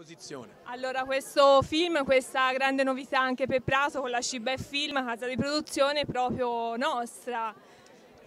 esposizione. Allora, questo film, questa grande novità anche per Prato con la Scibè Film, casa di produzione proprio nostra.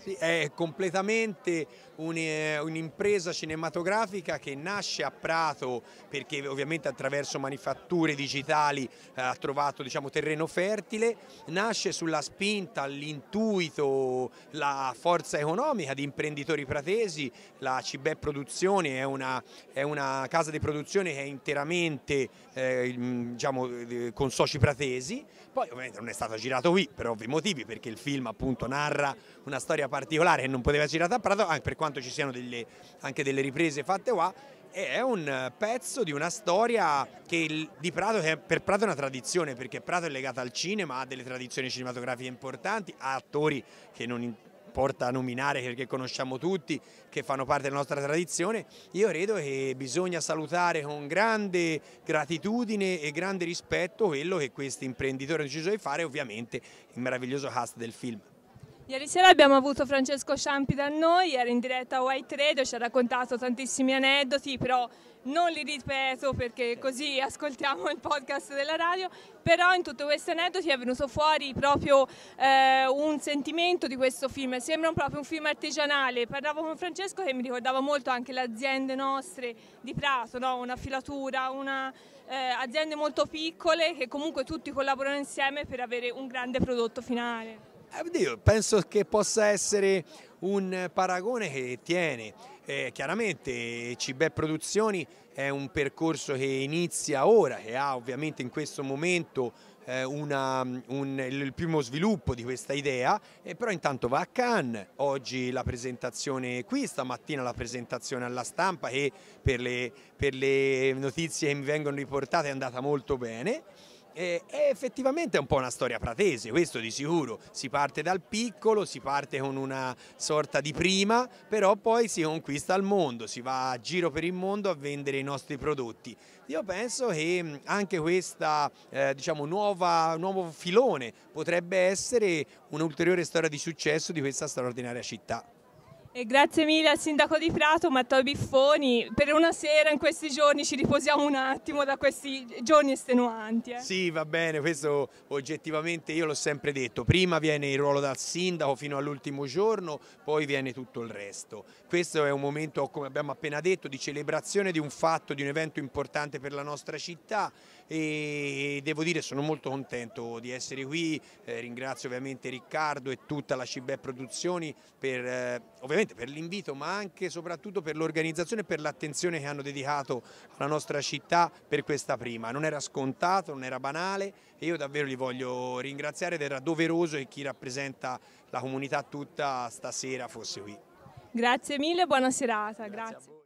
Sì, è completamente eh, un'impresa cinematografica che nasce a Prato perché ovviamente attraverso manifatture digitali eh, ha trovato diciamo, terreno fertile, nasce sulla spinta, l'intuito, la forza economica di imprenditori pratesi, la Cibè Produzione è una, è una, casa di produzione che è interamente eh, diciamo, eh, con soci pratesi, poi ovviamente non è stato girato qui per ovvi motivi perché il film appunto narra una storia particolare e non poteva essere girare a Prato, anche per quanto ci siano delle, anche delle riprese fatte qua, è un pezzo di una storia che, di Prato, che per Prato è una tradizione, perché Prato è legata al cinema, ha delle tradizioni cinematografiche importanti, ha attori che non importa nominare, perché conosciamo tutti, che fanno parte della nostra tradizione. Io credo che bisogna salutare con grande gratitudine e grande rispetto quello che questo imprenditore ha deciso di fare, ovviamente il meraviglioso cast del film. Ieri sera abbiamo avuto Francesco Ciampi da noi, era in diretta a White Radio, ci ha raccontato tantissimi aneddoti, però non li ripeto perché così ascoltiamo il podcast della radio, però in tutti questi aneddoti è venuto fuori proprio eh, un sentimento di questo film, sembra proprio un film artigianale, parlavo con Francesco che mi ricordava molto anche le aziende nostre di Prato, no? una filatura, una, eh, aziende molto piccole che comunque tutti collaborano insieme per avere un grande prodotto finale. Eh, Io penso che possa essere un paragone che tiene. Eh, chiaramente Cibè Produzioni è un percorso che inizia ora, che ha ovviamente in questo momento eh, una, un, il primo sviluppo di questa idea, eh, però intanto va a Cannes, oggi la presentazione qui, stamattina la presentazione alla stampa che per le, per le notizie che mi vengono riportate è andata molto bene e, eh, è effettivamente un po' una storia pratese, questo di sicuro, si parte dal piccolo, si parte con una sorta di prima, però poi si conquista il mondo, si va a giro per il mondo a vendere i nostri prodotti. Io penso che mm, anche questo eh, diciamo, nuovo filone potrebbe essere un'ulteriore storia di successo di questa straordinaria città. E grazie mille al sindaco di Prato, Matteo Biffoni. Per una sera in questi giorni ci riposiamo un attimo da questi giorni estenuanti. Eh. Sì, va bene, questo oggettivamente io l'ho sempre detto. Prima viene il ruolo dal sindaco fino all'ultimo giorno, poi viene tutto il resto. Questo è un momento, come abbiamo appena detto, di celebrazione di un fatto, di un evento importante per la nostra città e devo dire sono molto contento di essere qui. Eh, ringrazio ovviamente Riccardo e tutta la Cibè Produzioni per eh, ovviamente veramente per l'invito ma anche e soprattutto per l'organizzazione e per l'attenzione che hanno dedicato alla nostra città per questa prima. Non era scontato, non era banale e io davvero li voglio ringraziare ed era doveroso che chi rappresenta la comunità tutta stasera fosse qui. Grazie mille, buona serata. Grazie. Grazie.